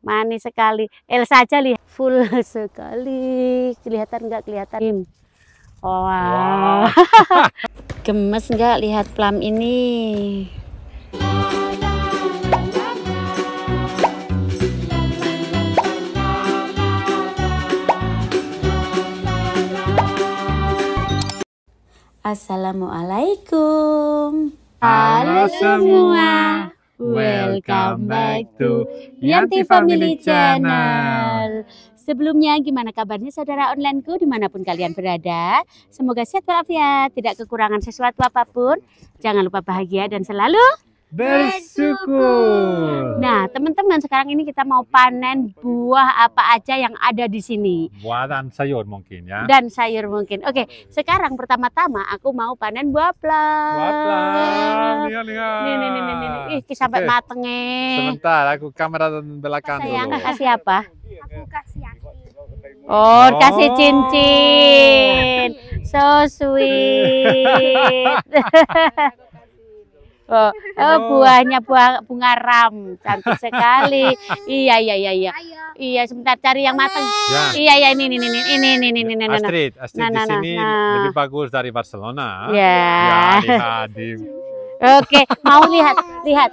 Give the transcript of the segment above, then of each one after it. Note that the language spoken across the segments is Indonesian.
manis sekali Elsa aja lihat full sekali kelihatan nggak kelihatan wow, wow. gemes nggak lihat plum ini Assalamualaikum Halo semua Welcome back to Yanti Family Channel. Sebelumnya gimana kabarnya saudara onlineku dimanapun kalian berada. Semoga sehat walafiat, tidak kekurangan sesuatu apapun. Jangan lupa bahagia dan selalu bersyukur. Nah, teman-teman, sekarang ini kita mau panen buah apa aja yang ada di sini. Buah dan sayur mungkin ya. Dan sayur mungkin. Oke, sekarang pertama-tama aku mau panen buah plak. Buah plak. Lihat, lihat. Nih, nih, nih, nih, nih. Ih, okay. sampai mateng Sebentar, aku kamera dan belakang dulu. Sayang, kasih apa? Aku kasih Oh, oh, kasih oh. cincin. So sweet. Oh, oh buahnya buah bunga ram, cantik sekali. iya iya iya iya. Iya sebentar cari yang matang. Ya. Iya iya ini ini ini ini ini ini ini. Astrid, Astrid nah, ini di nah, nah, sini nah. lebih bagus dari Barcelona. Ya. ya lihat ini Oke, mau oh, lihat lihat.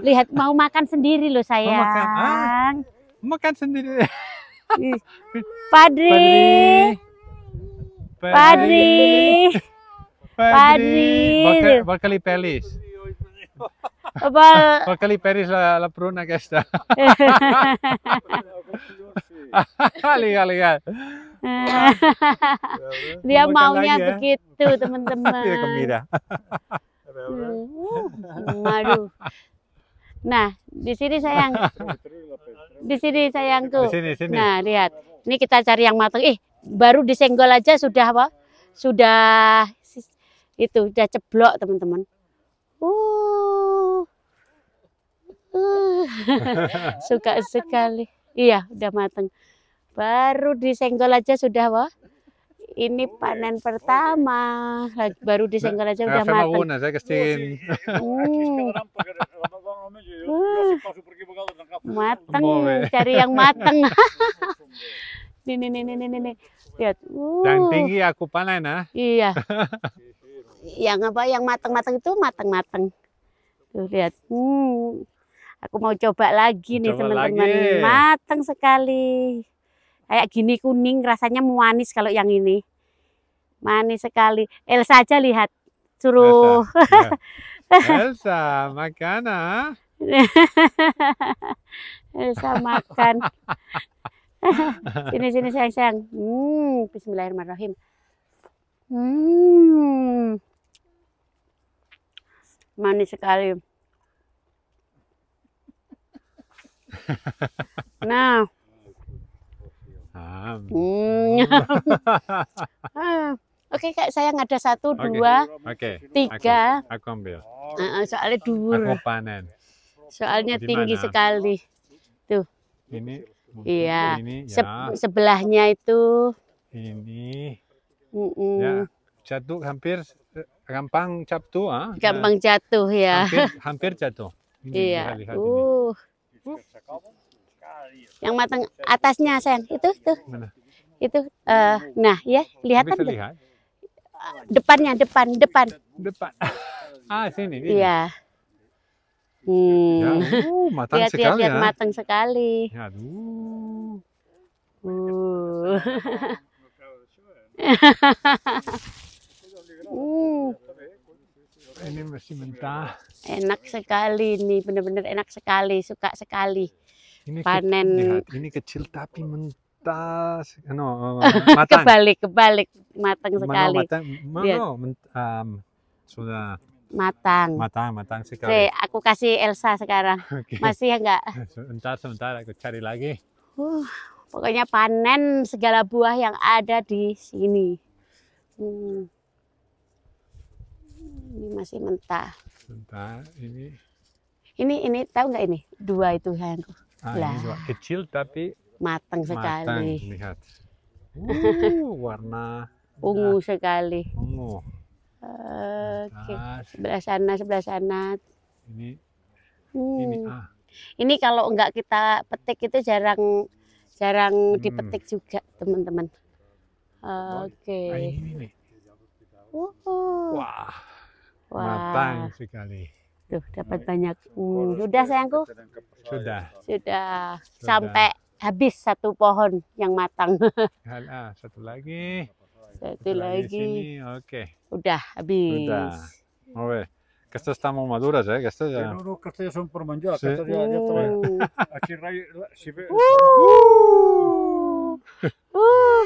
lihat mau makan sendiri loh sayang. Mau makan, ah, makan sendiri. Padri. Padri. Padri. Padri. Parigi. Porca pel·lis. Porca lì Peris la, la pruna aquesta. Liga, liga. Ah. Dia maunya lagi, eh? begitu teman-teman. Dia gembira. Maru. Uh, nah, di sini sayang. Di sini sayangku. Di sini, sini. Nah, lihat. Ini kita cari yang matang. Ih, baru disenggol aja sudah apa? Sudah itu udah ceblok teman-teman. Uh, uh. suka sekali. Iya, udah mateng. Baru disenggol aja sudah wah. Ini panen pertama. Baru disenggol aja udah nah, mateng. Uh. Uh, mateng, cari yang mateng. nih, nih, nih, nih, nih, nih. Lihat. Uh. Yang tinggi aku panen, ah. Iya. yang apa yang matang-matang itu matang-matang. Tuh lihat. Hmm. Aku mau coba lagi nih teman-teman. Matang sekali. Kayak gini kuning rasanya manis kalau yang ini. Manis sekali. Elsa aja lihat. Suruh. Elsa, makan ya. Elsa makan. Ah. sini sini sayang sayang. Hmm, Bismillahirrahmanirrahim. Hmm manis sekali. Nah. Hmm. Ah. Oke okay, kak, saya nggak ada satu, okay. dua, okay. tiga. Aku, aku ambil. Uh, soalnya dua. Aku panen. Soalnya Dimana? tinggi sekali. Tuh. Ini. Iya. ya. Se sebelahnya itu. Ini. Mm -mm. Ya. Satu hampir gampang jatuh ah nah, gampang jatuh ya hampir, hampir jatuh ini iya lihat, uh ini. yang matang atasnya sen itu tuh Mana? itu uh, nah ya lihat kan. depannya depan depan depan ah sini iya hmm. ya, uh, matang lihat, sekali lihat, ya. matang sekali ya, aduh uh. Uh. Ini masih mentah. Enak sekali ini, benar-benar enak sekali, suka sekali. Ini panen. Ke, ini kecil tapi mentah. No, matang. kebalik, kebalik, matang sekali. Mano, matang, mano, um, sudah matang. Matang, matang sekali. Se, aku kasih Elsa sekarang. Okay. Masih enggak? Ya eh, sebentar, sebentar aku cari lagi. Uh, pokoknya panen segala buah yang ada di sini. Hmm. Ini masih mentah. Mentah ini. Ini ini tahu nggak ini dua itu yang Ah, lah. Ini kecil tapi matang sekali. Matang, lihat. Uh, warna ungu nah, sekali. Ungu. Oke. Okay. Sebelah sana, sebelah sana. Ini. Hmm. Ini ah. Ini kalau nggak kita petik itu jarang jarang hmm. dipetik juga, teman-teman. Oke. Okay. Ini Wow. Wah matang sekali. tuh dapat iya. banyak. Hmm, sudah sayangku? Sudah. Sudah. Sampai habis satu pohon yang matang. Nah, satu lagi. Satu, lagi. Oke. Okay. Udah habis. Sudah. Oke. ver. Que estas muy madura, ¿eh? Que ya... No, no, que ya son por manjola. ¿Sí? ya, ya Aquí ray... Si ve... Uh. Uh.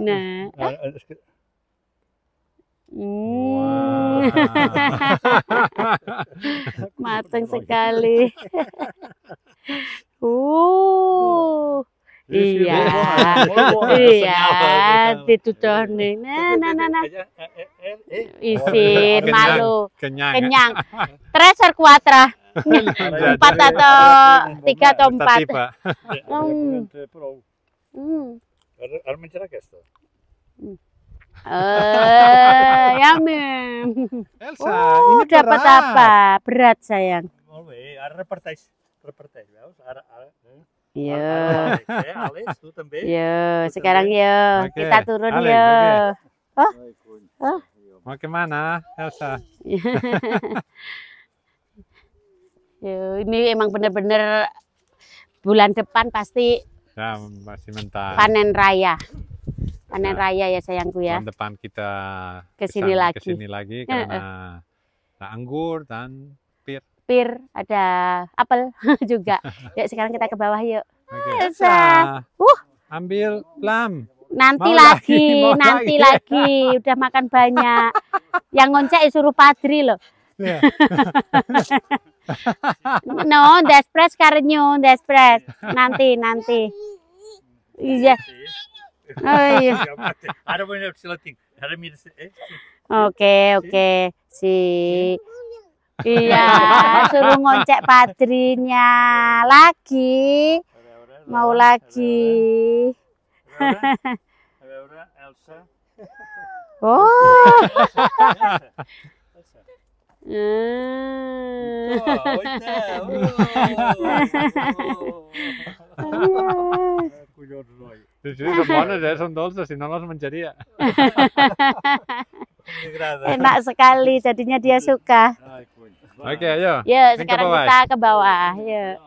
Nah. es que... Hmm. Wow. sekali. uh. Iya. Iya, dituduh nih. Nah, nah, nah, nah. Isin, malu. Kenyang. Kenyang. Treser kuatra? Empat atau tiga atau empat? Hmm. Hmm. Hmm. Hmm. Hmm. Hmm Eh, ya, mem. Elsa, oh, ini dapat berat. apa? Berat sayang. reportage, reportage. Iya. Iya, sekarang ya okay. kita turun yo Okay. Oh. Oh. Mau kemana, Elsa? Yo, ini emang bener-bener bulan depan pasti ya, masih mentah. panen raya panen iya. raya ya sayangku ya. Tahun depan kita kesini sini lagi. Kesini lagi karena nah, anggur dan pir. Pir ada apel juga. yuk sekarang kita ke bawah yuk. Okay. Elsa. Uh. Ambil plum. Nanti lagi, lagi nanti lagi. lagi. Udah makan banyak. Yang ngoncek ya suruh padri loh. Iya. no, despres karenyo, despres. Nanti, nanti. Iya. iya Oh, iya. Ada punya silating. Ada miris. Eh, oke, oke. Si Iya, suruh ngoncek padrinya lagi. Mau lagi. Oh. Elsa. Ah. Oh. oh, oh, oh. Sí, sí, són bones, eh? Són dolces, si no les menjaria. Enak sekali, jadinya dia suka. Oke, okay, ayo. Ya, sekarang ke kita ke bawah. Ya.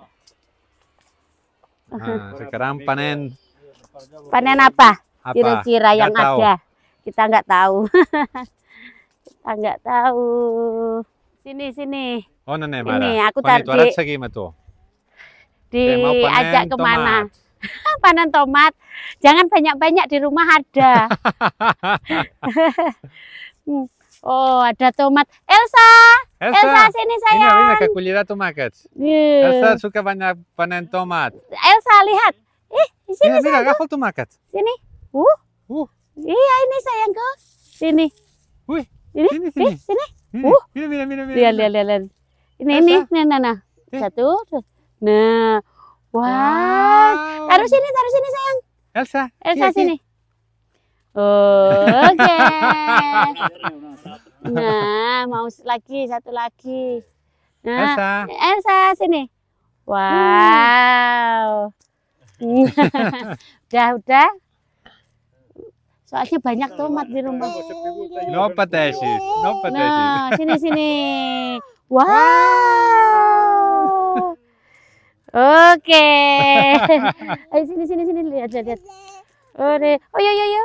Nah, sekarang panen. Panen apa? Kira-kira yang tahu. ada. Kita nggak tahu. kita nggak tahu. Sini, sini. Oh, nenek Ini aku tadi. Di ajak kemana? Tomat. panen tomat. Jangan banyak-banyak di rumah ada. oh, ada tomat. Elsa, Elsa, Elsa sini saya. Ini mira, Elsa suka banyak panen tomat. Elsa lihat. Eh, di sini mira, mira, gafal tomat. Sini. Uh. Uh. Iya, ini sayangku. Sini. Wih. Ini, sini, sini. Eh, sini. Uh. Mira, mira, mira, mira. Lihat, lihat, lihat. Ini, Elsa. ini, nah, nah, nah. Eh. Satu. Nah, Wah, wow. taruh sini, taruh sini sayang. Elsa. Elsa iya, iya. sini. Oke. Okay. nah, mau lagi satu lagi. Nah, Elsa. Elsa sini. Wow. Hmm. udah, udah. Soalnya banyak tomat di rumah. No patasis, no patasis. Nah, sini sini. Wow. Oke. Ayo sini sini sini lihat lihat. Oke, Oh ya ya ya.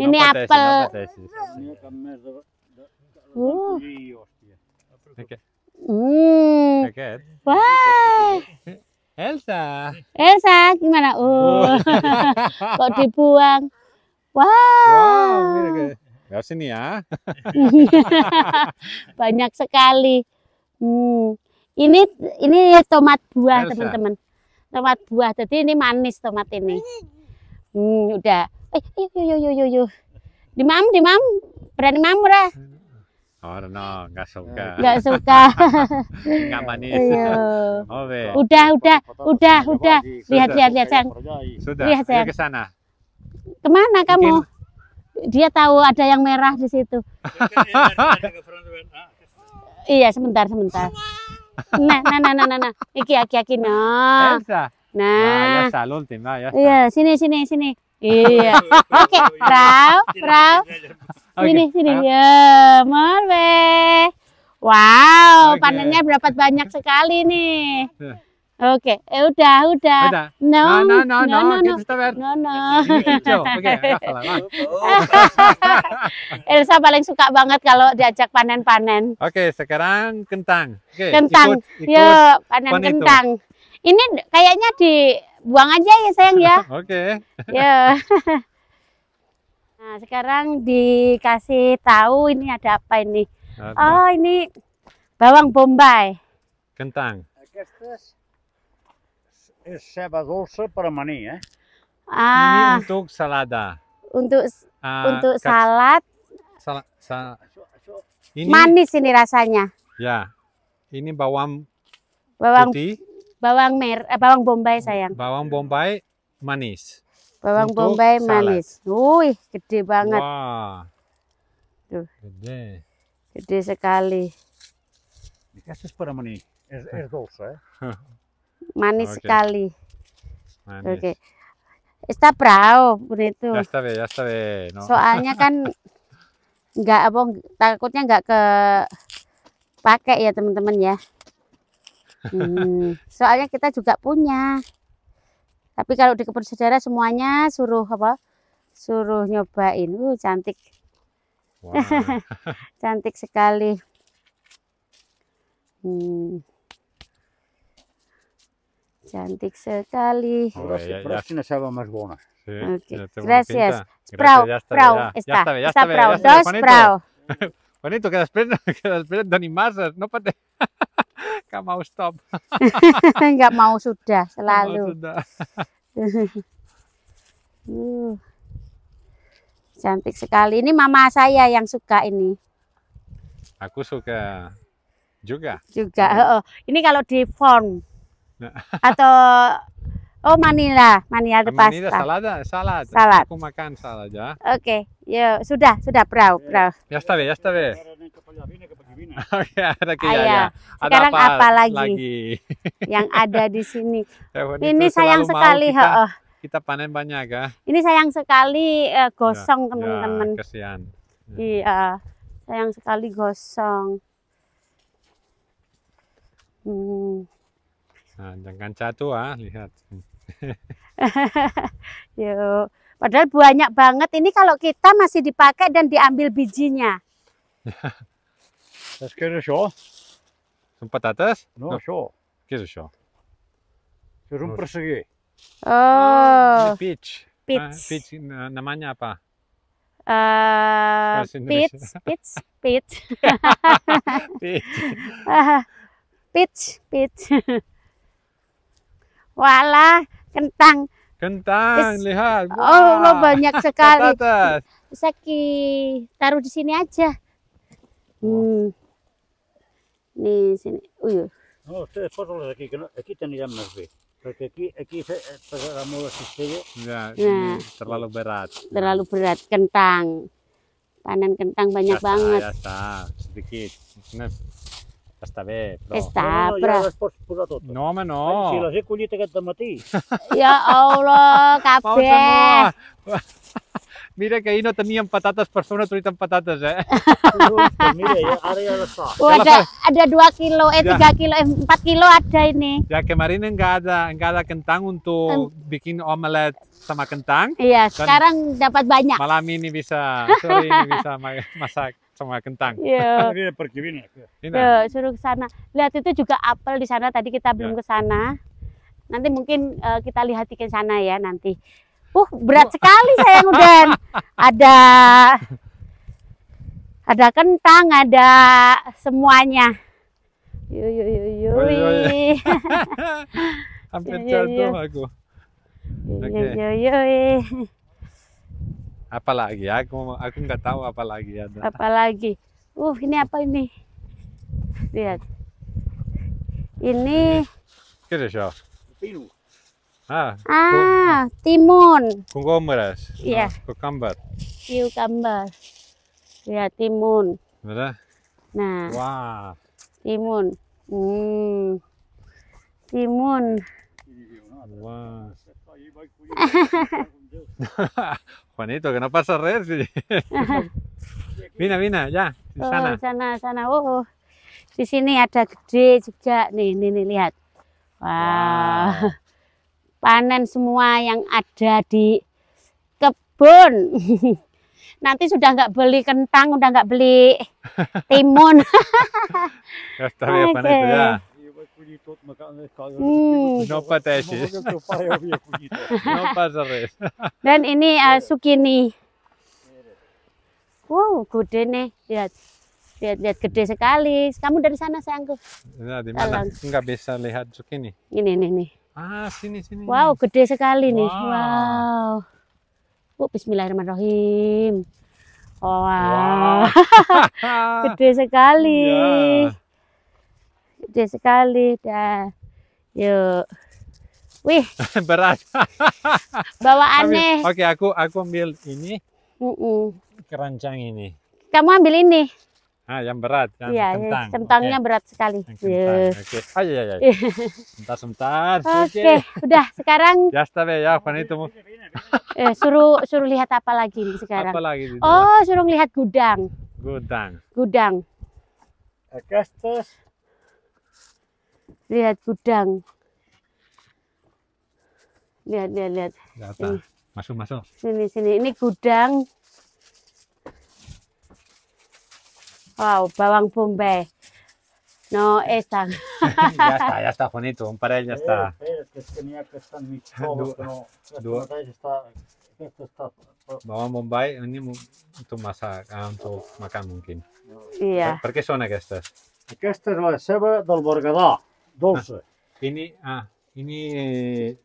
Ini apel. Oh. Oke. Oke. Wah. Elsa. Elsa gimana? Oh. oh. Kok dibuang? Wow. Wow, ya, sini ya. Banyak sekali. Hmm. Ini ini tomat buah teman-teman. Tomat buah. Jadi ini manis tomat ini. Hmm, udah. Eh, yuk yuk yuk yuk yuk. Dimam, dimam. Berani mam ora? Oh, no, enggak suka. Nggak suka. Nggak manis. Ayo. Iya. Udah, udah, udah, udah. Lihat, lihat, lihat, Sang. Sudah. Lihat, Sang. ke sana. Kemana kamu? dia tahu ada yang merah di situ. iya, sebentar, sebentar. Nah, nah, nah, nah, nah, nah. Iki, aki, aki, no Elsa. Nah. nah Elsa, l'ultima, ya. ya, ya iya, sini, sini, sini. Iya. Oke, okay. Rau, Sini, sini. Ya, Morbe. Ya. Iya, wow, okay. panennya berapa banyak sekali nih. Oke, okay. Eh, udah, udah. No, No, no, no, no, no, no, no, no, no, no. no, Elsa paling suka banget kalau diajak panen-panen. Oke, okay, sekarang kentang. Okay, kentang, ya, no, no, panen kentang. Itu. Ini kayaknya dibuang aja ya sayang ya. Oke. Okay. Ya. nah, sekarang dikasih tahu ini ada apa ini. no, Oh, ini bawang bombay. Kentang. Terus. Sebas also permani ya. Eh? Ah. Ini untuk salada. Untuk ah, untuk salad. Sal sal ini, Manis ini rasanya. Ya. Ini bawang bawang putih. Bawang mer eh, bawang bombay sayang. Bawang bombay manis. Bawang untuk bombay salad. manis. Wih, gede banget. Wah. Tuh. Gede. Gede sekali. Dikasih permani. Es, es dulce. manis okay. sekali. Oke. Okay. Está bravo begitu. Ya está bien, ya está bien. no. Soalnya kan nggak apa takutnya nggak ke pakai ya teman-teman ya. Hmm, soalnya kita juga punya. Tapi kalau di kebun saudara semuanya suruh apa? Suruh nyobain. Uh, cantik. Wow. cantik sekali. Hmm. Cantik sekali. Ahora ya, ya. kasih. Terima más buena. Sí, okay. Ya Gracias. Terima kasih. Terima kasih. Terima kasih. Terima kasih. Terima dos, Terima kasih. que després, que després Terima no pateix. que mau stop. Terima mau sudah, selalu. cantik sekali. Ini mama saya yang suka ini. Aku suka juga. Juga. Iya. Oh, oh, ini kalau di form Atau oh Manila, Manila de pasta. Manila salada, salad. Salad. Aku makan salad ya. Oke, okay. sudah, sudah brau, eh, brau. Ya está bien, ya está bien. Oke, ada ya, ah, ya, ya. Sekarang ada apa, apa lagi, lagi? yang ada di sini? Ya, oh, oh. ini sayang sekali, kita, oh. Eh, kita panen banyak ya. Ini sayang sekali uh, gosong ya, teman-teman. Ya, kasihan. Iya, sayang sekali gosong. Hmm. Nah, jangan jatuh ah, lihat. Yuk. Padahal banyak banget. Ini kalau kita masih dipakai dan diambil bijinya. Ska du se? Som atas? No, show Hva show det se? Oh. Peach. Peach. Ah, pitch Namanya apa? Uh, pitch, pitch, peach. peach. peach, peach. Walah, kentang. Kentang, Is, lihat. Wah. Oh, lo banyak sekali. Patatas. Saki, taruh di sini aja. Hmm. Nih sini. Uyuh. Oh, ya, nah, terlalu berat. Terlalu berat, kentang. Panen kentang banyak ya, banget. Ya, sedikit. Nah. Està bé, però... Està, no, no, però... Ja les pots posar totes. No, home, no. si les he collit aquest matí. Jo, hola, cap bé. Mira que ahir no teníem patates per fer una truita amb patates, eh? Mira, ara ja no Oh, ada, ada 2 kilo, eh ya. 3 kilo, eh 4 kilo ada ini. Ya kemarin enggak ada, enggak ada kentang untuk bikin omelet sama kentang. Iya, sekarang dapat banyak. Malam ini bisa, sore ini bisa masak sama kentang. Iya. Ini pergi ya. ini. Iya, suruh ke sana. Lihat itu juga apel di sana tadi kita belum ya. ke sana. Nanti mungkin uh, kita lihat ke sana ya nanti. Uh, berat sekali sayang Udan. Ada ada kentang, ada semuanya. Yuk oh, iya, iya. Hampir iya, jatuh aku. Yuk apalagi aku aku nggak tahu apalagi ada apalagi uh ini apa ini lihat ini kira es eso? Ah, ah timun. Con Iya. Yeah. No, Ya, timun. Ada. Nah. Wah. Timun. Hmm. Timun. Wah. Juanito, que no pasa red. Sí. Vina, Vina, ya. Oh, sana. Oh, sana, sana. Oh, oh. Di sini ada gede juga. Ya, nih, nih, nih lihat. Wah. Wow. wow. Panen semua yang ada di kebun. Nanti sudah nggak beli kentang, udah nggak beli timun. Ya, tapi okay. Ya, panen itu ya collir tot, no pateixis. No passa res. Dan ini uh, sukini. Wow, gede nih. Lihat. Lihat, lihat gede sekali. Kamu dari sana sayangku. Nah, di mana? Enggak bisa lihat sukini. Ini, ini, ini. Ah, sini, sini. Wow, gede sekali wow. nih. Wow. wow. Bismillahirrahmanirrahim. Wow. wow. gede sekali. Yeah gede sekali dah yuk wih berat bawa aneh oke okay, aku aku ambil ini uh -uh. keranjang ini kamu ambil ini ah yang berat kan? ya, kentang kentangnya okay. berat sekali kentang, oke Ayo ayo ya sebentar sebentar oke okay. udah sekarang ya sudah ya, ya itu eh, suruh suruh lihat apa lagi nih sekarang apa lagi oh suruh lihat gudang gudang gudang Acá lihat gudang lihat lihat lihat masuk masuk sini sini ini gudang wow bawang bombay no esta eh, ya está ya está bonito para ya está bawang bombay ini untuk masak ah, untuk makan mungkin iya perkesona per qué són aquestes la Dosa. Nah, ini ah, ini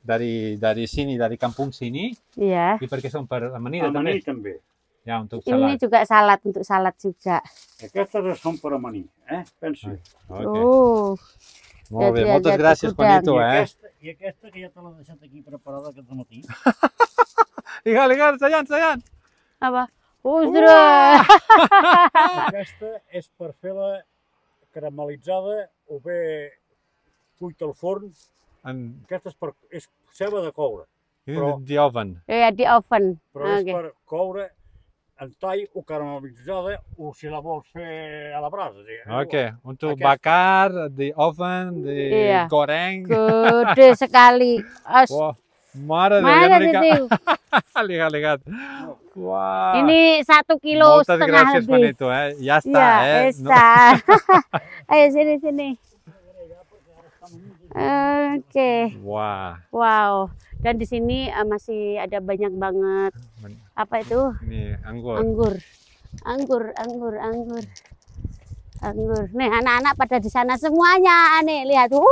dari dari sini dari kampung sini. Iya. Diperkesan per menit Amani tembe. Ya untuk salad. Ini juga salad untuk salad juga. Esta es para maní, eh? Pensi. Ah, okay. Oh. muchas gracias, Juanito. Eh? ya te la deixat aquí preparada aquest matí. Digue'l, digue'l, Aquesta és per fer-la caramelitzada o cuit al forn. En... Aquesta és, per, és ceba de coure. Eh, però... The oven. Yeah, the oven. Però ah, okay. és per coure en tall o caramelitzada o si la vols fer a la brasa. Diguem. Eh, ok, un tu bacar, the oven, the yeah. goreng. Gede sekali. As... Wow. Mare, Mare de Déu. Ligat, ligat. Wow. Ini satu kilo Moltes setengah Moltes gràcies, Manito, eh? Ja està, ya, eh? Está. No. Ayo, sini, sini. Oke. Wah. Wow. Dan di sini eh, masih ada banyak banget ah, apa itu? Ini anggur. Anggur. Anggur, anggur, anggur. Anggur. Nih anak-anak pada di sana semuanya. Nih lihat. Uh.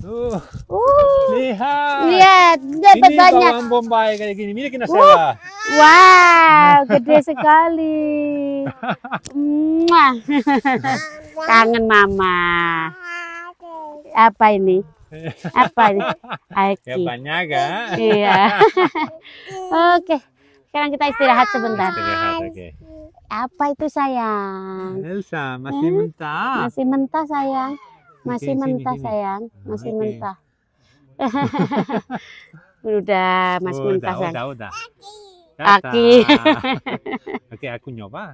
Uh. uh. Lihat. Lihat, dapat ini banyak. Ini Bombay kayak gini. Ini Indonesia. Uh. Wow, gede sekali. Kangen mama apa ini? Apa ini? Aki. Ya banyak kan? Iya. Oke. Sekarang kita istirahat sebentar. Istirahat, Okay. Apa itu sayang? Elsa, masih hmm? mentah. Masih mentah sayang. Masih okay, mentah sini, sayang. Masih okay. mentah. udah, masih oh, mentah udah, sayang. Udah, udah. Aki. Oke, okay, aku nyoba.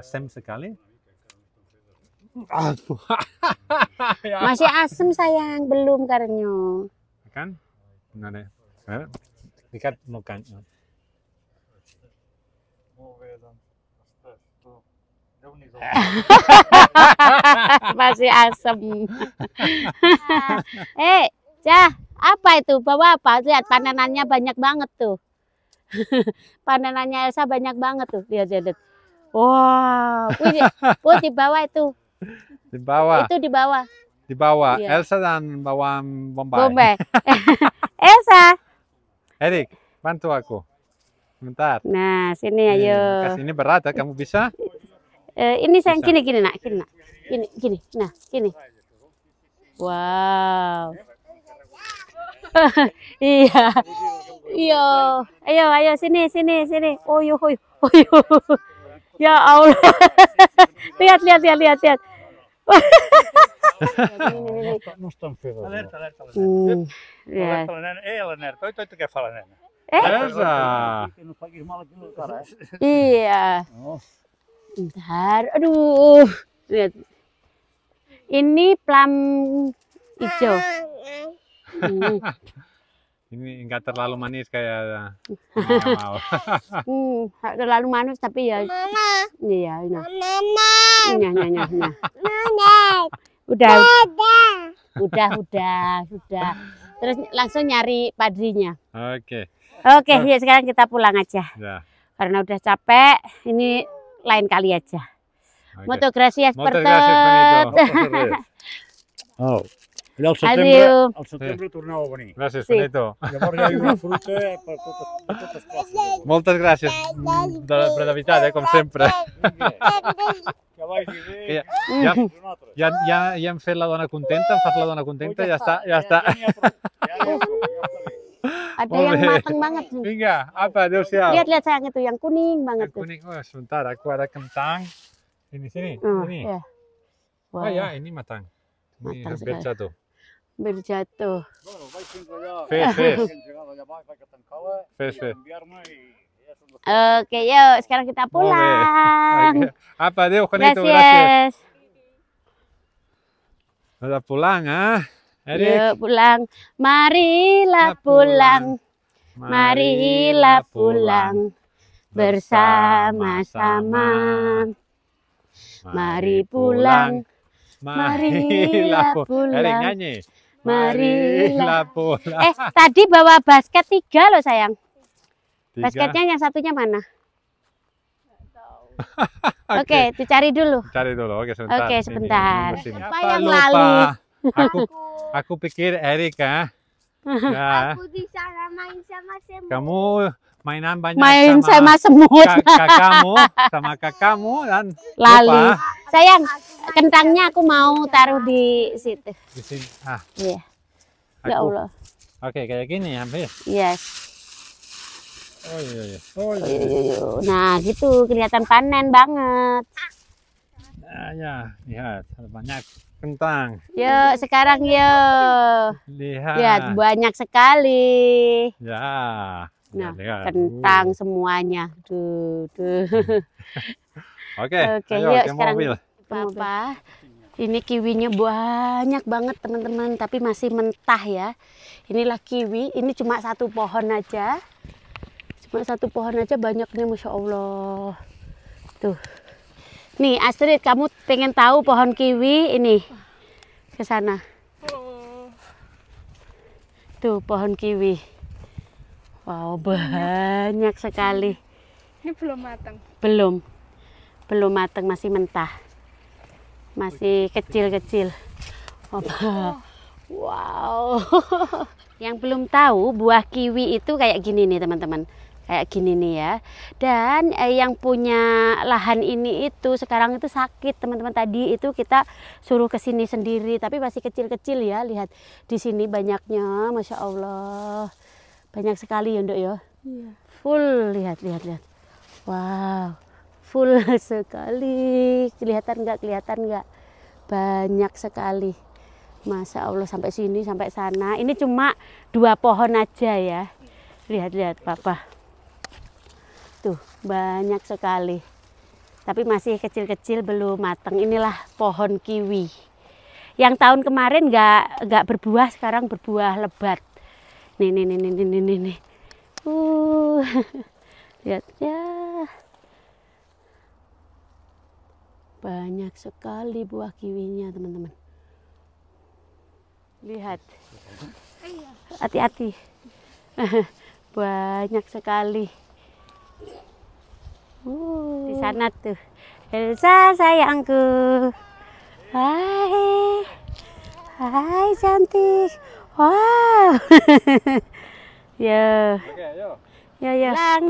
Sem sekali. Ya. Masih asem sayang, belum karenyo. Kan? nane Dekat Masih asem. eh, cah apa itu? Bawa apa? Lihat panenannya banyak banget tuh. panenannya Elsa banyak banget tuh. Lihat, lihat. Wow, putih di bawah itu di bawah. Itu di bawah. Di bawah. Iya. Elsa dan bawang Bombay. Bombay. Elsa. Erik, bantu aku. Bentar. Nah, sini ayo. Kasih ini berat ya, kamu bisa? uh, ini saya gini gini nak, gini nak. Gini, gini. Nah, gini. Wow. iya. Iya. Ayo, ayo sini, sini, sini. Oh, yo, oh, yo. Ya Allah. lihat, lihat, lihat, lihat, lihat. Alerta, alerta, alerta. Uh, alerta, oi, oi, mal cara. Bentar, aduh. Lihat. Ini plam hijau. Uh. Ini enggak terlalu manis kayak mau. hmm, terlalu manis tapi ya. Mama. Iya, ini. Iya. Mama. Iya, iya, iya, iya. Mama. Udah. Mama. Udah, udah, sudah. Terus langsung nyari padrinya. Oke. Oke, ya sekarang kita pulang aja. Ya. Karena udah capek, ini lain kali aja. Okay. Motogracias Oh. Allà al setembre, Adéu. al setembre sí. torneu a venir. Gràcies, sí. Benito. Llavors ja hi una fruita per totes, per totes coses. Moltes gràcies, de, però de eh, com sempre. Que vagi bé. Ja, ja, ja, ja, ja hem fet la dona contenta, em fas la dona contenta, ja està, ja està. Ja, yang matang banget nih. Vinga, apa? Adéu-siau. Lihat, lihat sayang en yang kuning banget. tu. kuning, oh, sebentar, aku ada kentang. Sini, sini, hmm, vini, vini. Wow. Oh ya, ini matang. Ni em veig a satu. Berjatuh. Oke, yuk sekarang kita pulang. Apa dia deh, Terima kasih. Sudah pulang ah. Eric. Yuk pulang. Marilah pulang. Marilah pulang bersama-sama. Mari pulang. Marilah pulang. Erik nyanyi. Marilah bola. Eh, tadi bawa basket tiga loh sayang. Tiga. Basketnya yang satunya mana? Oke, okay, dicari dulu. Cari dulu, oke sebentar. Oke sebentar. Ini, ini Apa yang lalu? Aku, aku pikir Erik ya. ya. Aku di main sama semut. Kamu mainan banyak main sama, sama semut. kakakmu sama kakakmu dan lalu. Lupa. Sayang, kentangnya aku mau taruh di situ. Di sini. Ah. Iya. Ya Allah. Oke, kayak gini hampir. Ya, ya? Yes. Oh iya iya. Oh, iya, oh iya, iya. iya, iya. Nah, gitu kelihatan panen banget. Nah, ya, lihat banyak kentang. Yuk, sekarang yuk. Lihat. Lihat banyak sekali. Ya. Nah, lihat. kentang uh. semuanya. Duh, duh. Oke, okay, okay, yuk, sekarang. mobil. Papa, ini kiwinya banyak banget teman-teman, tapi masih mentah ya. Inilah kiwi, ini cuma satu pohon aja. Cuma satu pohon aja banyaknya, Masya Allah. Tuh. Nih Astrid, kamu pengen tahu pohon kiwi ini? Ke sana. Tuh pohon kiwi. Wow, banyak sekali. Ini belum matang. Belum. Belum matang, masih mentah masih kecil-kecil. Wow. Yang belum tahu buah kiwi itu kayak gini nih teman-teman. Kayak gini nih ya. Dan eh, yang punya lahan ini itu sekarang itu sakit teman-teman. Tadi itu kita suruh ke sini sendiri tapi masih kecil-kecil ya. Lihat di sini banyaknya, masya Allah. Banyak sekali ya, Ndok ya. Iya. Full lihat lihat lihat. Wow full sekali kelihatan nggak kelihatan nggak banyak sekali Masa Allah sampai sini sampai sana ini cuma dua pohon aja ya lihat-lihat papa tuh banyak sekali tapi masih kecil-kecil belum matang inilah pohon kiwi yang tahun kemarin nggak nggak berbuah sekarang berbuah lebat nih nih nih nih nih nih, nih. uh lihat ya Banyak sekali buah kiwinya, teman-teman. Lihat. Hati-hati. Banyak sekali. Uh. Di sana tuh. Elsa sayangku. Hai. Hai cantik. Wow. yo. yo. Yo yo. Pulang.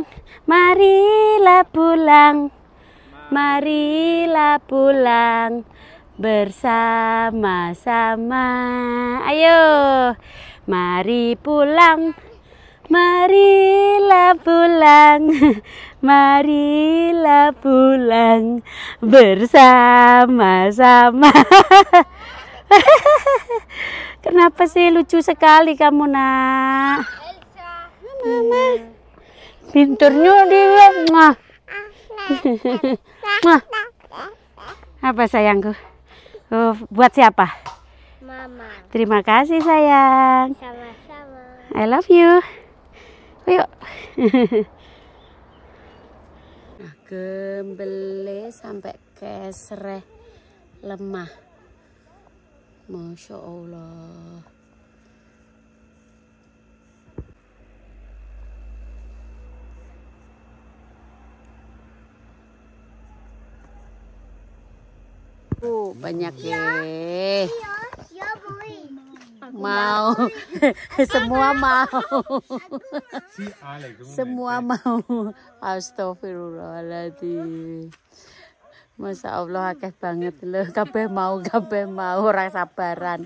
pulang marilah pulang bersama-sama. Ayo, mari pulang, marilah pulang, marilah pulang bersama-sama. Kenapa sih lucu sekali kamu nak? Mama, pinturnya di mah. Apa sayangku? Oh, buat siapa? Mama. Terima kasih sayang. Sama-sama. I love you. Yuk. nah, gembele sampai kesreh lemah. Masya Allah. Iya. Iya, iya, aku banyak deh. Mau. Semua mau. Semua mau. Astagfirullahaladzim. Masya Allah akeh banget loh. Kabeh mau, kabeh mau rasa sabaran.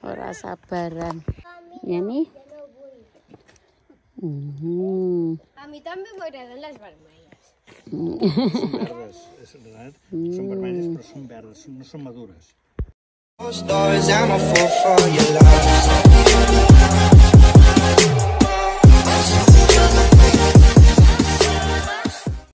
rasa sabaran. Ya nih. Hmm. Són verdes, és veritat. Són vermelles, però són verdes, no són madures.